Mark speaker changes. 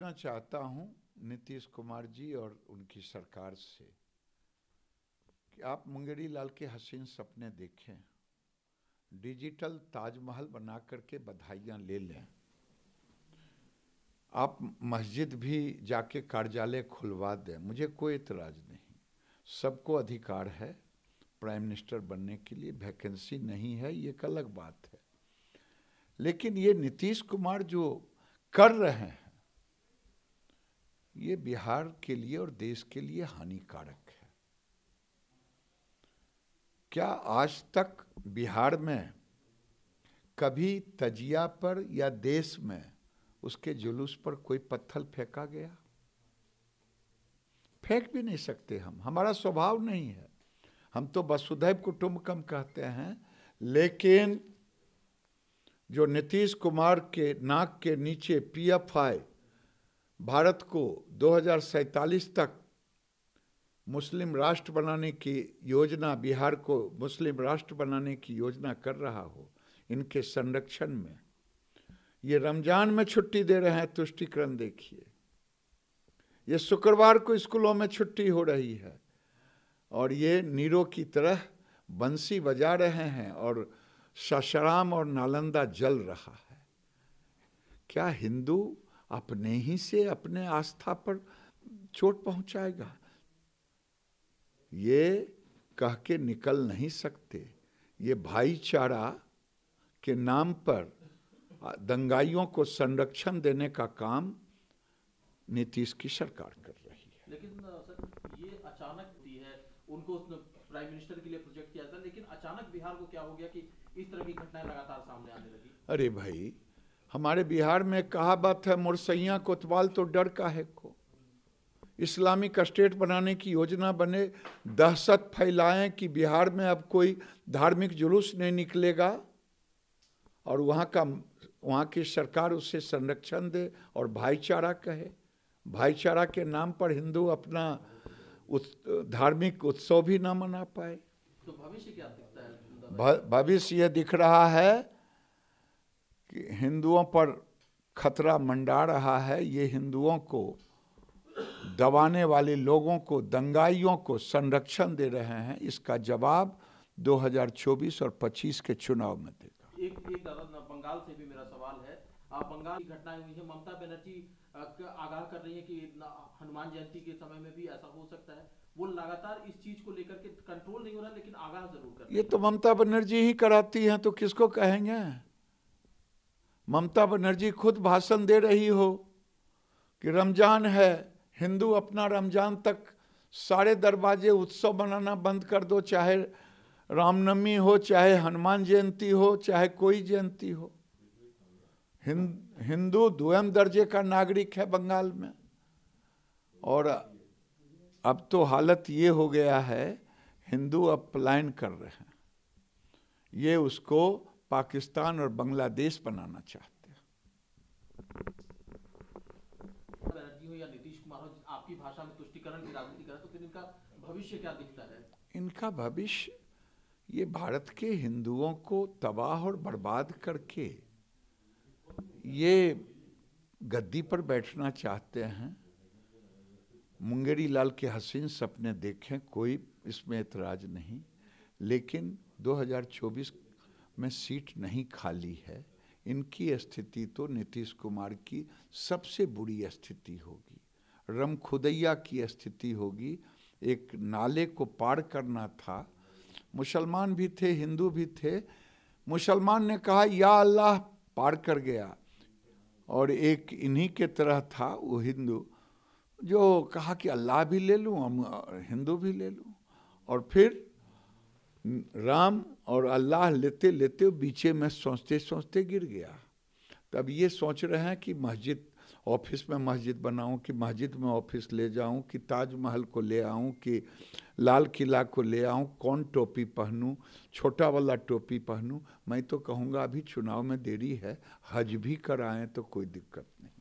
Speaker 1: पूछना चाहता हूं नीतीश कुमार जी और उनकी सरकार से कि आप मुंगेरी लाल के हसीन सपने देखें डिजिटल ताजमहल बना करके बधाइयां ले लें आप मस्जिद भी जाके कार्यालय खुलवा दें मुझे कोई इतराज नहीं सबको अधिकार है प्राइम मिनिस्टर बनने के लिए वैकेंसी नहीं है ये एक अलग बात है लेकिन ये नीतीश कुमार जो कर रहे हैं ये बिहार के लिए और देश के लिए हानिकारक है क्या आज तक बिहार में कभी तजिया पर या देश में उसके जुलूस पर कोई पत्थर फेंका गया फेंक भी नहीं सकते हम हमारा स्वभाव नहीं है हम तो वसुधैव कुटुम्बकम कहते हैं लेकिन जो नीतीश कुमार के नाक के नीचे पीएफआई भारत को दो तक मुस्लिम राष्ट्र बनाने की योजना बिहार को मुस्लिम राष्ट्र बनाने की योजना कर रहा हो इनके संरक्षण में ये रमजान में छुट्टी दे रहे हैं तुष्टिकरण देखिए ये शुक्रवार को स्कूलों में छुट्टी हो रही है और ये नीरो की तरह बंसी बजा रहे हैं और सशराम और नालंदा जल रहा है क्या हिंदू अपने ही से अपने आस्था पर चोट पहुंचाएगा ये कह के निकल नहीं सकते ये भाईचारा के नाम पर दंगाइयों को संरक्षण देने का काम नीतीश की सरकार कर रही
Speaker 2: है लेकिन सर ये अचानक दी है उनको प्राइम मिनिस्टर के लिए प्रोजेक्ट किया था लेकिन अचानक बिहार को क्या हो गया कि इस तरह की घटनाएं लगातार सामने आने
Speaker 1: लगी अरे भाई हमारे बिहार में कहावत है मुरसैया कोतवाल तो डर का है को इस्लामिक स्टेट बनाने की योजना बने दहशत फैलाएं कि बिहार में अब कोई धार्मिक जुलूस नहीं निकलेगा और वहाँ का वहाँ की सरकार उसे संरक्षण दे और भाईचारा कहे भाईचारा के नाम पर हिंदू अपना उत, धार्मिक उत्सव भी ना मना पाए
Speaker 2: तो भविष्य क्या दिखता
Speaker 1: है भविष्य ये दिख रहा है कि हिंदुओं पर खतरा मंडा रहा है ये हिंदुओं को दबाने वाले लोगों को दंगाइयों को संरक्षण दे रहे हैं इसका जवाब 2024 और 25 के चुनाव में
Speaker 2: देगा एक एक बंगाल से भी मेरा सवाल है आप बंगाल की घटनाएं हुई है ममता बनर्जी आगाह कर रही है कि हनुमान जयंती के समय में भी ऐसा हो सकता है वो लगातार इस चीज को लेकर के कंट्रोल नहीं हो रहा लेकिन आगाह जरूर
Speaker 1: कर ये तो ममता बनर्जी ही कराती हैं तो किसको कहेंगे ममता बनर्जी खुद भाषण दे रही हो कि रमज़ान है हिंदू अपना रमज़ान तक सारे दरवाजे उत्सव बनाना बंद कर दो चाहे रामनवमी हो चाहे हनुमान जयंती हो चाहे कोई जयंती हो हिंदू दोयम दर्जे का नागरिक है बंगाल में और अब तो हालत ये हो गया है हिंदू अब पलायन कर रहे हैं ये उसको पाकिस्तान और बांग्लादेश बनाना चाहते हैं
Speaker 2: तो इनका भविष्य क्या दिखता है
Speaker 1: इनका भविष्य ये भारत के हिंदुओं को तबाह और बर्बाद करके ये गद्दी पर बैठना चाहते हैं मुंगेरी लाल के हसीन सपने देखें कोई इसमें ऐतराज नहीं लेकिन 2024 में सीट नहीं खाली है इनकी स्थिति तो नीतीश कुमार की सबसे बुरी स्थिति होगी रम खुदैया की स्थिति होगी एक नाले को पार करना था मुसलमान भी थे हिंदू भी थे मुसलमान ने कहा या अल्लाह पार कर गया और एक इन्हीं के तरह था वो हिंदू जो कहा कि अल्लाह भी ले लूँ हम हिंदू भी ले लूँ और फिर राम और अल्लाह लेते लेते पीछे में सोचते सोचते गिर गया तब ये सोच रहे हैं कि मस्जिद ऑफिस में मस्जिद बनाऊं कि मस्जिद में ऑफिस ले जाऊं कि ताजमहल को ले आऊं कि लाल किला को ले आऊं कौन टोपी पहनूं छोटा वाला टोपी पहनूं मैं तो कहूँगा अभी चुनाव में देरी है हज भी कराएं तो कोई दिक्कत नहीं